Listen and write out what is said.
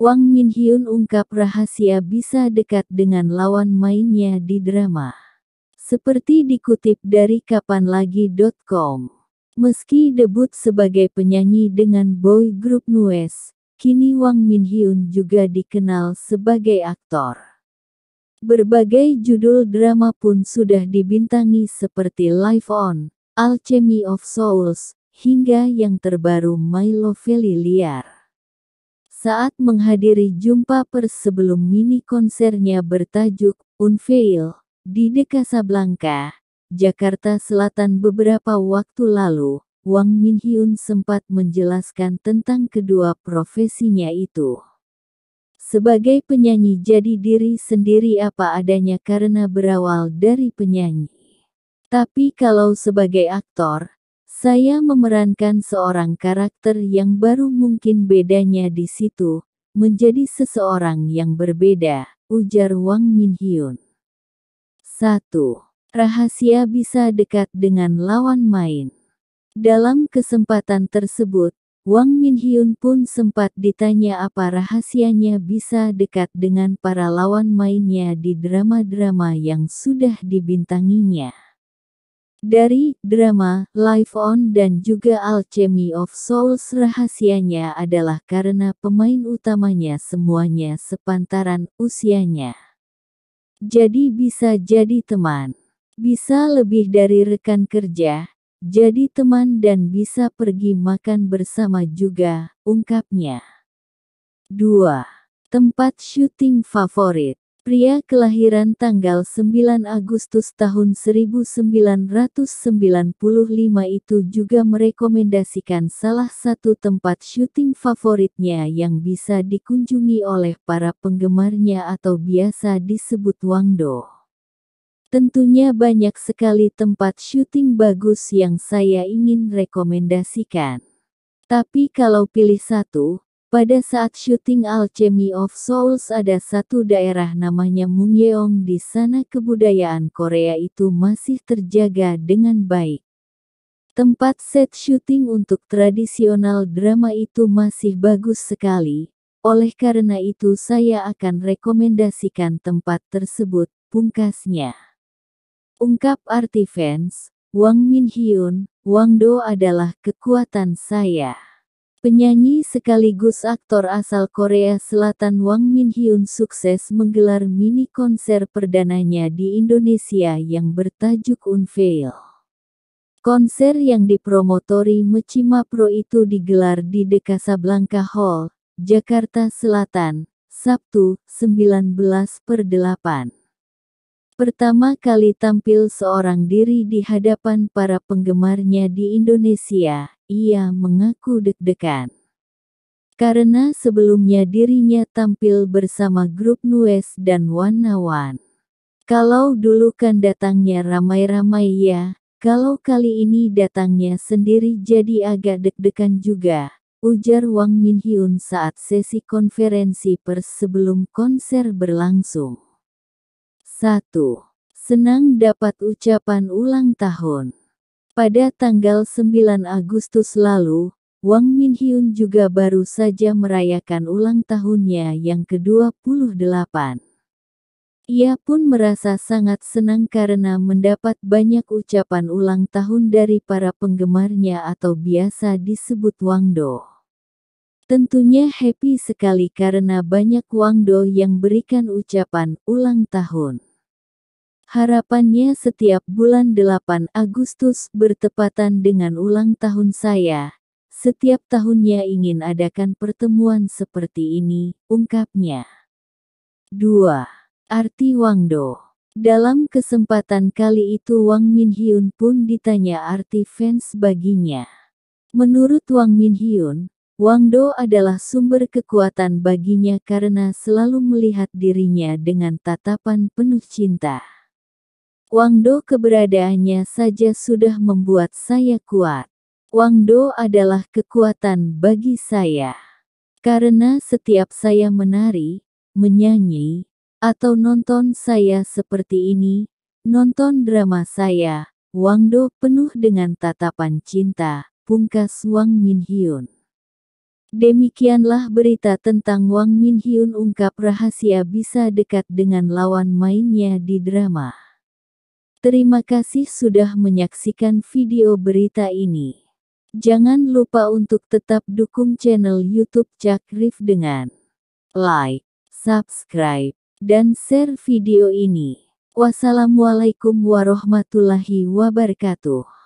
Wang Min Hyun ungkap rahasia bisa dekat dengan lawan mainnya di drama. Seperti dikutip dari kapanlagi.com. Meski debut sebagai penyanyi dengan boy group Nues, kini Wang Min Hyun juga dikenal sebagai aktor. Berbagai judul drama pun sudah dibintangi seperti Life On, Alchemy of Souls, hingga yang terbaru My Lovely Liar saat menghadiri jumpa pers sebelum mini konsernya bertajuk Unveil di Dekasa Dekasablanka, Jakarta Selatan beberapa waktu lalu. Wang Minhyun sempat menjelaskan tentang kedua profesinya itu. Sebagai penyanyi jadi diri sendiri apa adanya karena berawal dari penyanyi. Tapi kalau sebagai aktor, saya memerankan seorang karakter yang baru mungkin bedanya di situ, menjadi seseorang yang berbeda, ujar Wang Min Hyun. 1. Rahasia bisa dekat dengan lawan main. Dalam kesempatan tersebut, Wang Min Hyun pun sempat ditanya apa rahasianya bisa dekat dengan para lawan mainnya di drama-drama yang sudah dibintanginya. Dari drama, Life On dan juga Alchemy of Souls rahasianya adalah karena pemain utamanya semuanya sepantaran usianya. Jadi bisa jadi teman. Bisa lebih dari rekan kerja, jadi teman dan bisa pergi makan bersama juga, ungkapnya. 2. Tempat syuting favorit Pria kelahiran tanggal 9 Agustus tahun 1995 itu juga merekomendasikan salah satu tempat syuting favoritnya yang bisa dikunjungi oleh para penggemarnya atau biasa disebut Wangdo. Tentunya banyak sekali tempat syuting bagus yang saya ingin rekomendasikan. Tapi kalau pilih satu, pada saat syuting Alchemy of Souls ada satu daerah namanya Mungyeong di sana kebudayaan Korea itu masih terjaga dengan baik. Tempat set syuting untuk tradisional drama itu masih bagus sekali, oleh karena itu saya akan rekomendasikan tempat tersebut, pungkasnya. Ungkap arti fans, Wang Min Hyun, Wang Do adalah kekuatan saya. Penyanyi sekaligus aktor asal Korea Selatan Wang Min Hyun sukses menggelar mini konser perdananya di Indonesia yang bertajuk Unveil. Konser yang dipromotori Mecima Pro itu digelar di The Casablanca Hall, Jakarta Selatan, Sabtu, 19 per 8. Pertama kali tampil seorang diri di hadapan para penggemarnya di Indonesia, ia mengaku deg-degan. Karena sebelumnya dirinya tampil bersama grup Nues dan Wanawan. Kalau dulu kan datangnya ramai-ramai ya, kalau kali ini datangnya sendiri jadi agak deg-degan juga, ujar Wang Minhyun saat sesi konferensi pers sebelum konser berlangsung. 1. Senang dapat ucapan ulang tahun. Pada tanggal 9 Agustus lalu, Wang Minhyun juga baru saja merayakan ulang tahunnya yang ke-28. Ia pun merasa sangat senang karena mendapat banyak ucapan ulang tahun dari para penggemarnya atau biasa disebut Wangdo. Tentunya happy sekali karena banyak Wangdo yang berikan ucapan ulang tahun. Harapannya setiap bulan 8 Agustus bertepatan dengan ulang tahun saya. Setiap tahunnya ingin adakan pertemuan seperti ini, ungkapnya. 2. Arti Wangdo Dalam kesempatan kali itu Wang Min Hyun pun ditanya arti fans baginya. Menurut Wang Min Minhyun, Wangdo adalah sumber kekuatan baginya karena selalu melihat dirinya dengan tatapan penuh cinta. Wang Do keberadaannya saja sudah membuat saya kuat. Wang Do adalah kekuatan bagi saya. Karena setiap saya menari, menyanyi, atau nonton saya seperti ini, nonton drama saya, Wang Do penuh dengan tatapan cinta, pungkas Wang Min Hyun. Demikianlah berita tentang Wang Min Hyun ungkap rahasia bisa dekat dengan lawan mainnya di drama. Terima kasih sudah menyaksikan video berita ini. Jangan lupa untuk tetap dukung channel YouTube Cakrif dengan like, subscribe, dan share video ini. Wassalamualaikum warahmatullahi wabarakatuh.